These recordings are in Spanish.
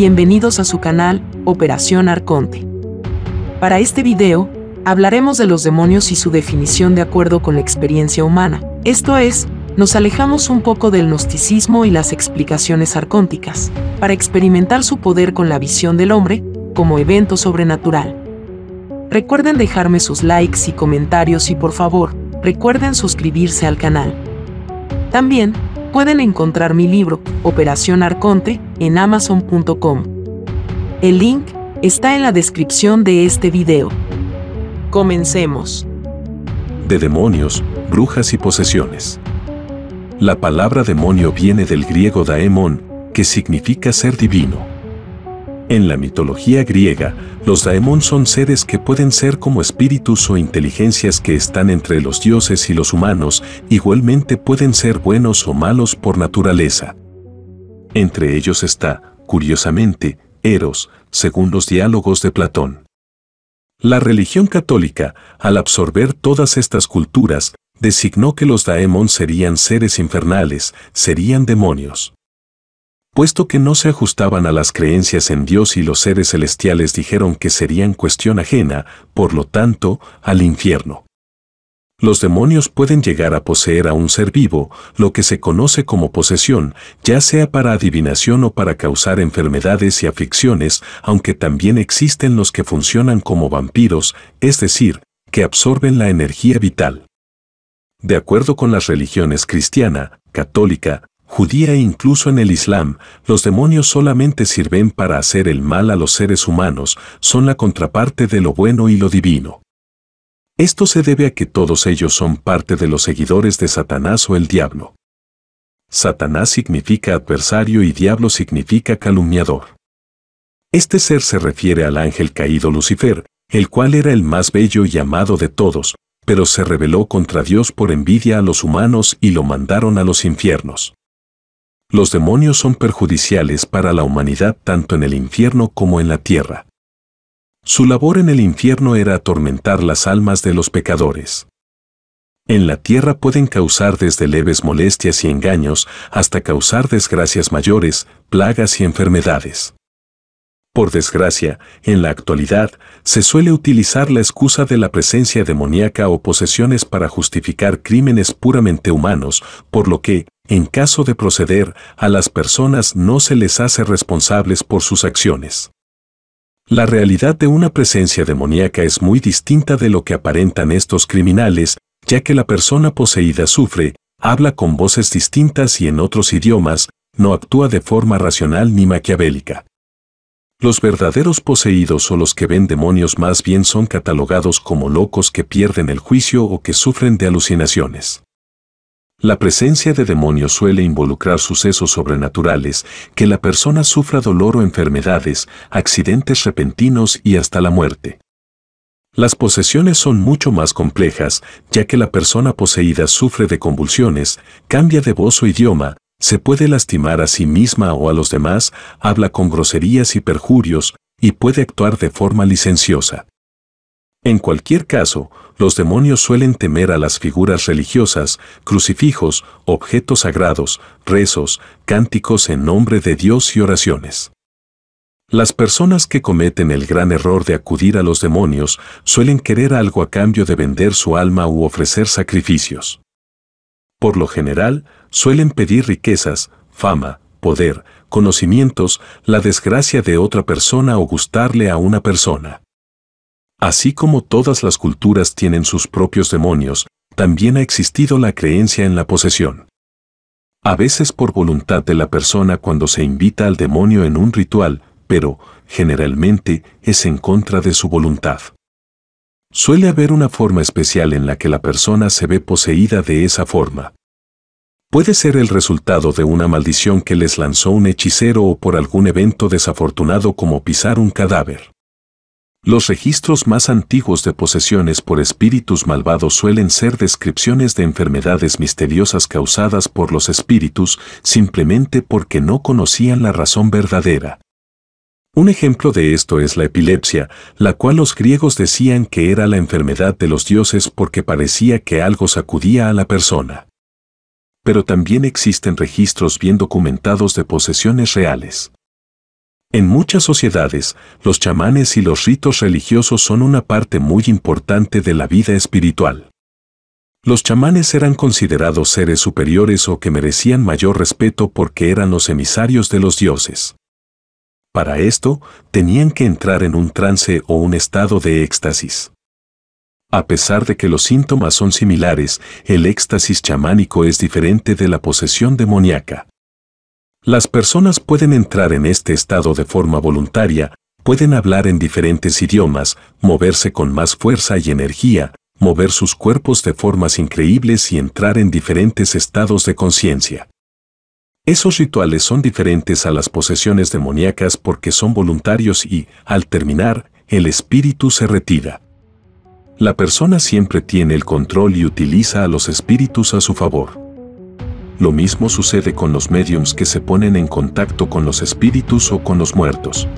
Bienvenidos a su canal, Operación Arconte. Para este video, hablaremos de los demonios y su definición de acuerdo con la experiencia humana. Esto es, nos alejamos un poco del gnosticismo y las explicaciones arcónticas, para experimentar su poder con la visión del hombre, como evento sobrenatural. Recuerden dejarme sus likes y comentarios y por favor, recuerden suscribirse al canal. También, pueden encontrar mi libro, Operación Arconte, en amazon.com. El link está en la descripción de este video. Comencemos. De demonios, brujas y posesiones. La palabra demonio viene del griego daemon, que significa ser divino. En la mitología griega, los daemon son seres que pueden ser como espíritus o inteligencias que están entre los dioses y los humanos, igualmente pueden ser buenos o malos por naturaleza. Entre ellos está, curiosamente, Eros, según los diálogos de Platón. La religión católica, al absorber todas estas culturas, designó que los daemon serían seres infernales, serían demonios puesto que no se ajustaban a las creencias en Dios y los seres celestiales dijeron que serían cuestión ajena, por lo tanto, al infierno. Los demonios pueden llegar a poseer a un ser vivo, lo que se conoce como posesión, ya sea para adivinación o para causar enfermedades y aflicciones, aunque también existen los que funcionan como vampiros, es decir, que absorben la energía vital. De acuerdo con las religiones cristiana, católica, judía e incluso en el Islam, los demonios solamente sirven para hacer el mal a los seres humanos, son la contraparte de lo bueno y lo divino. Esto se debe a que todos ellos son parte de los seguidores de Satanás o el diablo. Satanás significa adversario y diablo significa calumniador. Este ser se refiere al ángel caído Lucifer, el cual era el más bello y amado de todos, pero se rebeló contra Dios por envidia a los humanos y lo mandaron a los infiernos. Los demonios son perjudiciales para la humanidad tanto en el infierno como en la tierra. Su labor en el infierno era atormentar las almas de los pecadores. En la tierra pueden causar desde leves molestias y engaños hasta causar desgracias mayores, plagas y enfermedades. Por desgracia, en la actualidad se suele utilizar la excusa de la presencia demoníaca o posesiones para justificar crímenes puramente humanos, por lo que, en caso de proceder, a las personas no se les hace responsables por sus acciones. La realidad de una presencia demoníaca es muy distinta de lo que aparentan estos criminales, ya que la persona poseída sufre, habla con voces distintas y en otros idiomas, no actúa de forma racional ni maquiavélica. Los verdaderos poseídos o los que ven demonios más bien son catalogados como locos que pierden el juicio o que sufren de alucinaciones. La presencia de demonios suele involucrar sucesos sobrenaturales, que la persona sufra dolor o enfermedades, accidentes repentinos y hasta la muerte. Las posesiones son mucho más complejas, ya que la persona poseída sufre de convulsiones, cambia de voz o idioma, se puede lastimar a sí misma o a los demás, habla con groserías y perjurios, y puede actuar de forma licenciosa. En cualquier caso, los demonios suelen temer a las figuras religiosas, crucifijos, objetos sagrados, rezos, cánticos en nombre de Dios y oraciones. Las personas que cometen el gran error de acudir a los demonios suelen querer algo a cambio de vender su alma u ofrecer sacrificios. Por lo general, suelen pedir riquezas, fama, poder, conocimientos, la desgracia de otra persona o gustarle a una persona. Así como todas las culturas tienen sus propios demonios, también ha existido la creencia en la posesión. A veces por voluntad de la persona cuando se invita al demonio en un ritual, pero, generalmente, es en contra de su voluntad. Suele haber una forma especial en la que la persona se ve poseída de esa forma. Puede ser el resultado de una maldición que les lanzó un hechicero o por algún evento desafortunado como pisar un cadáver. Los registros más antiguos de posesiones por espíritus malvados suelen ser descripciones de enfermedades misteriosas causadas por los espíritus simplemente porque no conocían la razón verdadera. Un ejemplo de esto es la epilepsia, la cual los griegos decían que era la enfermedad de los dioses porque parecía que algo sacudía a la persona. Pero también existen registros bien documentados de posesiones reales. En muchas sociedades, los chamanes y los ritos religiosos son una parte muy importante de la vida espiritual. Los chamanes eran considerados seres superiores o que merecían mayor respeto porque eran los emisarios de los dioses. Para esto, tenían que entrar en un trance o un estado de éxtasis. A pesar de que los síntomas son similares, el éxtasis chamánico es diferente de la posesión demoníaca. Las personas pueden entrar en este estado de forma voluntaria, pueden hablar en diferentes idiomas, moverse con más fuerza y energía, mover sus cuerpos de formas increíbles y entrar en diferentes estados de conciencia. Esos rituales son diferentes a las posesiones demoníacas porque son voluntarios y, al terminar, el espíritu se retira. La persona siempre tiene el control y utiliza a los espíritus a su favor. Lo mismo sucede con los mediums que se ponen en contacto con los espíritus o con los muertos.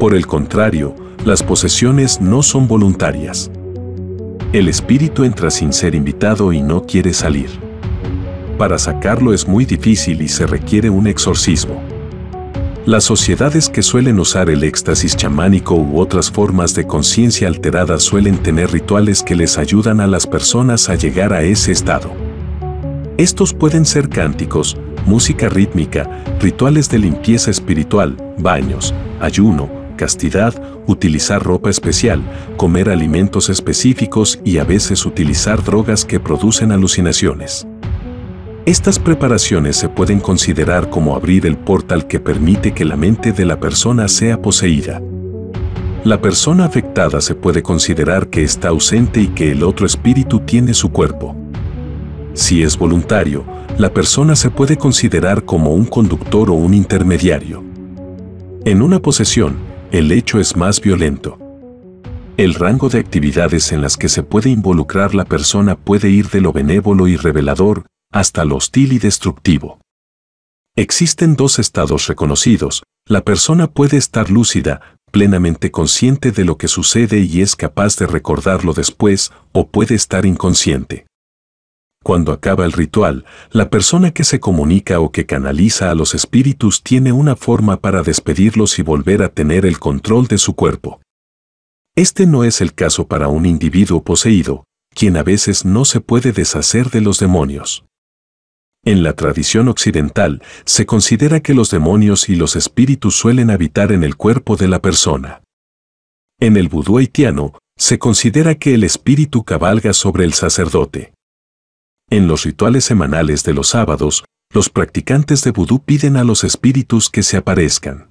Por el contrario, las posesiones no son voluntarias. El espíritu entra sin ser invitado y no quiere salir. Para sacarlo es muy difícil y se requiere un exorcismo. Las sociedades que suelen usar el éxtasis chamánico u otras formas de conciencia alterada suelen tener rituales que les ayudan a las personas a llegar a ese estado. Estos pueden ser cánticos, música rítmica, rituales de limpieza espiritual, baños, ayuno, castidad, utilizar ropa especial, comer alimentos específicos y a veces utilizar drogas que producen alucinaciones. Estas preparaciones se pueden considerar como abrir el portal que permite que la mente de la persona sea poseída. La persona afectada se puede considerar que está ausente y que el otro espíritu tiene su cuerpo. Si es voluntario, la persona se puede considerar como un conductor o un intermediario. En una posesión, el hecho es más violento. El rango de actividades en las que se puede involucrar la persona puede ir de lo benévolo y revelador hasta lo hostil y destructivo. Existen dos estados reconocidos. La persona puede estar lúcida, plenamente consciente de lo que sucede y es capaz de recordarlo después, o puede estar inconsciente. Cuando acaba el ritual, la persona que se comunica o que canaliza a los espíritus tiene una forma para despedirlos y volver a tener el control de su cuerpo. Este no es el caso para un individuo poseído, quien a veces no se puede deshacer de los demonios. En la tradición occidental, se considera que los demonios y los espíritus suelen habitar en el cuerpo de la persona. En el vudú haitiano, se considera que el espíritu cabalga sobre el sacerdote. En los rituales semanales de los sábados, los practicantes de vudú piden a los espíritus que se aparezcan.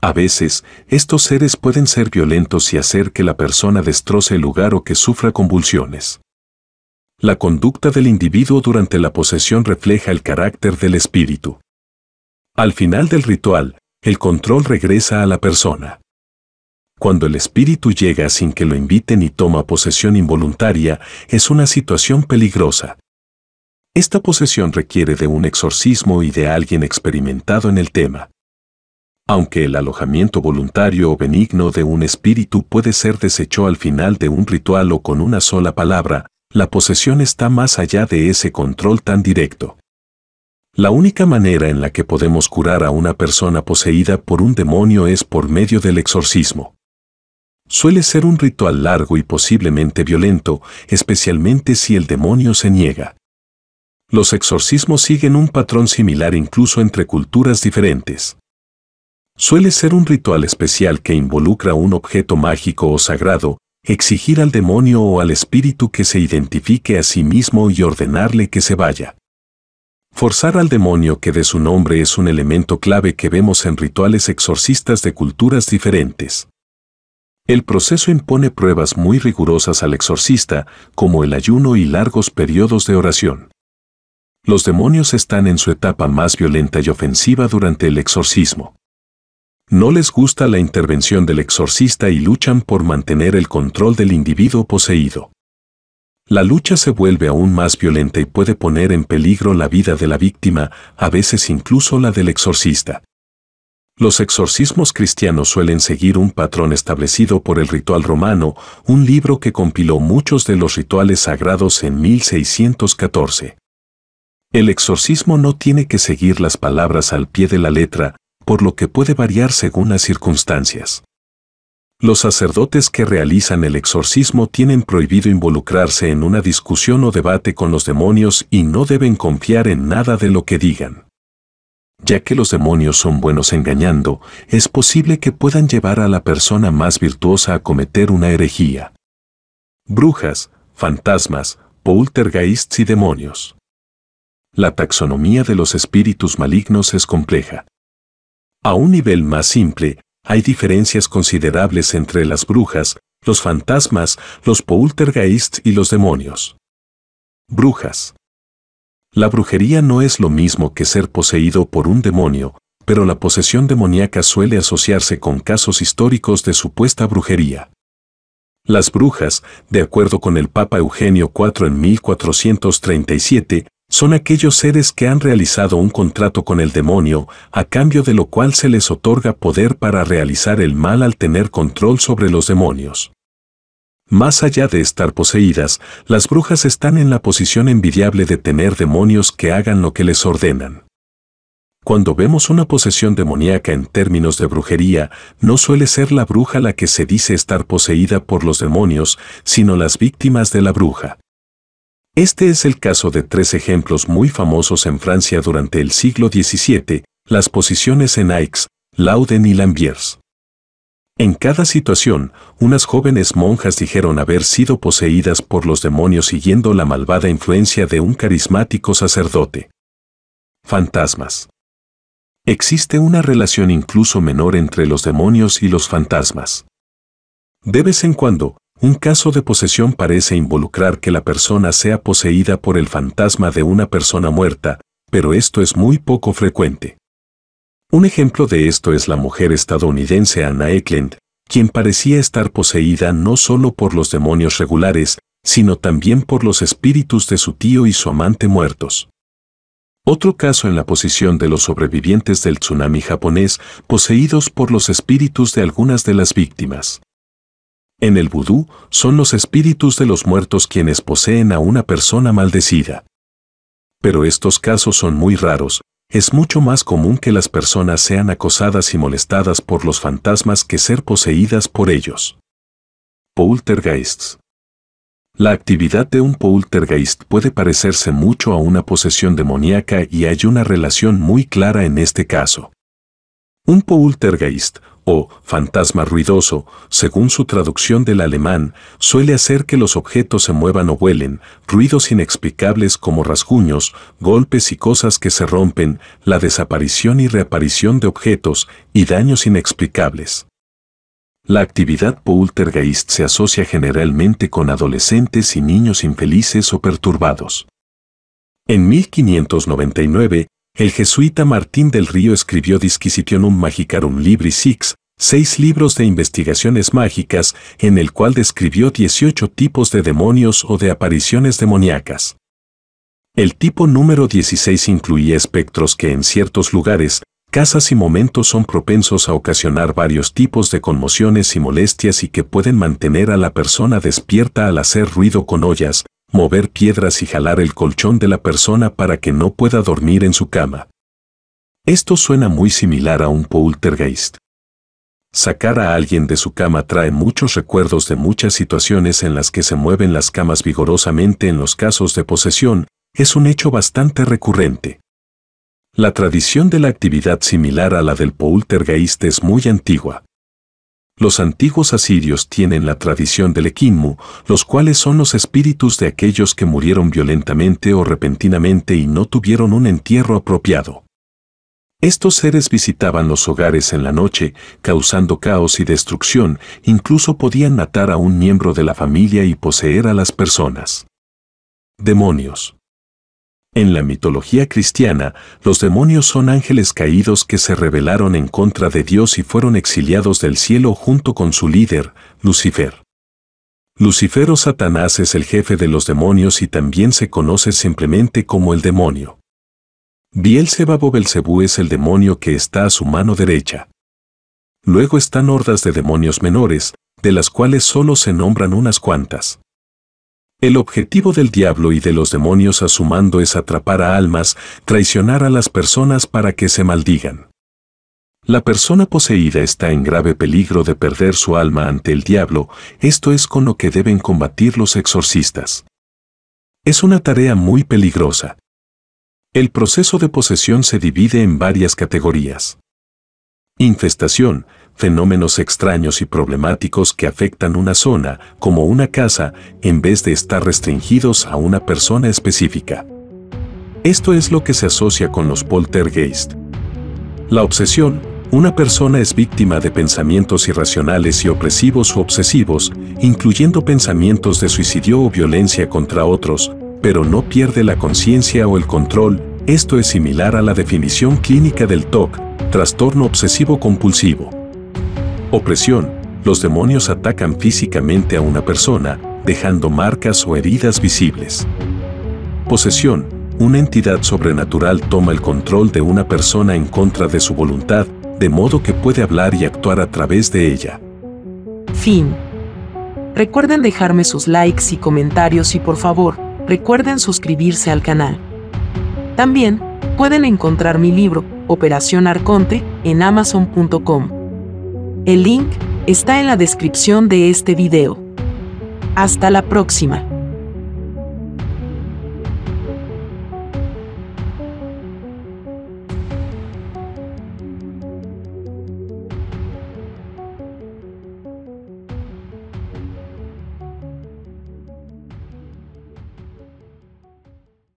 A veces, estos seres pueden ser violentos y hacer que la persona destroce el lugar o que sufra convulsiones. La conducta del individuo durante la posesión refleja el carácter del espíritu. Al final del ritual, el control regresa a la persona. Cuando el espíritu llega sin que lo inviten y toma posesión involuntaria, es una situación peligrosa. Esta posesión requiere de un exorcismo y de alguien experimentado en el tema. Aunque el alojamiento voluntario o benigno de un espíritu puede ser desechado al final de un ritual o con una sola palabra, la posesión está más allá de ese control tan directo. La única manera en la que podemos curar a una persona poseída por un demonio es por medio del exorcismo. Suele ser un ritual largo y posiblemente violento, especialmente si el demonio se niega. Los exorcismos siguen un patrón similar incluso entre culturas diferentes. Suele ser un ritual especial que involucra un objeto mágico o sagrado, exigir al demonio o al espíritu que se identifique a sí mismo y ordenarle que se vaya. Forzar al demonio que de su nombre es un elemento clave que vemos en rituales exorcistas de culturas diferentes. El proceso impone pruebas muy rigurosas al exorcista, como el ayuno y largos periodos de oración. Los demonios están en su etapa más violenta y ofensiva durante el exorcismo. No les gusta la intervención del exorcista y luchan por mantener el control del individuo poseído. La lucha se vuelve aún más violenta y puede poner en peligro la vida de la víctima, a veces incluso la del exorcista. Los exorcismos cristianos suelen seguir un patrón establecido por el ritual romano, un libro que compiló muchos de los rituales sagrados en 1614. El exorcismo no tiene que seguir las palabras al pie de la letra, por lo que puede variar según las circunstancias. Los sacerdotes que realizan el exorcismo tienen prohibido involucrarse en una discusión o debate con los demonios y no deben confiar en nada de lo que digan ya que los demonios son buenos engañando, es posible que puedan llevar a la persona más virtuosa a cometer una herejía. Brujas, fantasmas, poltergeists y demonios. La taxonomía de los espíritus malignos es compleja. A un nivel más simple, hay diferencias considerables entre las brujas, los fantasmas, los poltergeists y los demonios. Brujas. La brujería no es lo mismo que ser poseído por un demonio, pero la posesión demoníaca suele asociarse con casos históricos de supuesta brujería. Las brujas, de acuerdo con el Papa Eugenio IV en 1437, son aquellos seres que han realizado un contrato con el demonio, a cambio de lo cual se les otorga poder para realizar el mal al tener control sobre los demonios. Más allá de estar poseídas, las brujas están en la posición envidiable de tener demonios que hagan lo que les ordenan. Cuando vemos una posesión demoníaca en términos de brujería, no suele ser la bruja la que se dice estar poseída por los demonios, sino las víctimas de la bruja. Este es el caso de tres ejemplos muy famosos en Francia durante el siglo XVII, las posiciones en Aix, Lauden y Lambiers. En cada situación, unas jóvenes monjas dijeron haber sido poseídas por los demonios siguiendo la malvada influencia de un carismático sacerdote. Fantasmas. Existe una relación incluso menor entre los demonios y los fantasmas. De vez en cuando, un caso de posesión parece involucrar que la persona sea poseída por el fantasma de una persona muerta, pero esto es muy poco frecuente. Un ejemplo de esto es la mujer estadounidense Anna Eklund, quien parecía estar poseída no solo por los demonios regulares, sino también por los espíritus de su tío y su amante muertos. Otro caso en la posición de los sobrevivientes del tsunami japonés poseídos por los espíritus de algunas de las víctimas. En el vudú, son los espíritus de los muertos quienes poseen a una persona maldecida. Pero estos casos son muy raros, es mucho más común que las personas sean acosadas y molestadas por los fantasmas que ser poseídas por ellos. Poltergeists. La actividad de un poltergeist puede parecerse mucho a una posesión demoníaca y hay una relación muy clara en este caso. Un poltergeist o fantasma ruidoso, según su traducción del alemán, suele hacer que los objetos se muevan o vuelen, ruidos inexplicables como rasguños, golpes y cosas que se rompen, la desaparición y reaparición de objetos y daños inexplicables. La actividad poltergeist se asocia generalmente con adolescentes y niños infelices o perturbados. En 1599, el jesuita Martín del Río escribió Disquisitionum Magicarum Libri Six, seis libros de investigaciones mágicas, en el cual describió 18 tipos de demonios o de apariciones demoníacas. El tipo número 16 incluía espectros que en ciertos lugares, casas y momentos son propensos a ocasionar varios tipos de conmociones y molestias y que pueden mantener a la persona despierta al hacer ruido con ollas, mover piedras y jalar el colchón de la persona para que no pueda dormir en su cama. Esto suena muy similar a un poltergeist. Sacar a alguien de su cama trae muchos recuerdos de muchas situaciones en las que se mueven las camas vigorosamente en los casos de posesión, es un hecho bastante recurrente. La tradición de la actividad similar a la del poltergeist es muy antigua. Los antiguos asirios tienen la tradición del Ekinmu, los cuales son los espíritus de aquellos que murieron violentamente o repentinamente y no tuvieron un entierro apropiado. Estos seres visitaban los hogares en la noche, causando caos y destrucción, incluso podían matar a un miembro de la familia y poseer a las personas. Demonios. En la mitología cristiana, los demonios son ángeles caídos que se rebelaron en contra de Dios y fueron exiliados del cielo junto con su líder, Lucifer. Lucifer o Satanás es el jefe de los demonios y también se conoce simplemente como el demonio. Bielzebabo o Belcebú es el demonio que está a su mano derecha. Luego están hordas de demonios menores, de las cuales solo se nombran unas cuantas. El objetivo del diablo y de los demonios a su mando es atrapar a almas, traicionar a las personas para que se maldigan. La persona poseída está en grave peligro de perder su alma ante el diablo, esto es con lo que deben combatir los exorcistas. Es una tarea muy peligrosa. El proceso de posesión se divide en varias categorías infestación, fenómenos extraños y problemáticos que afectan una zona, como una casa, en vez de estar restringidos a una persona específica. Esto es lo que se asocia con los poltergeist. La obsesión, una persona es víctima de pensamientos irracionales y opresivos o obsesivos, incluyendo pensamientos de suicidio o violencia contra otros, pero no pierde la conciencia o el control, esto es similar a la definición clínica del TOC, trastorno obsesivo compulsivo. Opresión. Los demonios atacan físicamente a una persona, dejando marcas o heridas visibles. Posesión. Una entidad sobrenatural toma el control de una persona en contra de su voluntad, de modo que puede hablar y actuar a través de ella. Fin. Recuerden dejarme sus likes y comentarios y por favor, recuerden suscribirse al canal. También, pueden encontrar mi libro, Operación Arconte, en amazon.com. El link está en la descripción de este video. Hasta la próxima.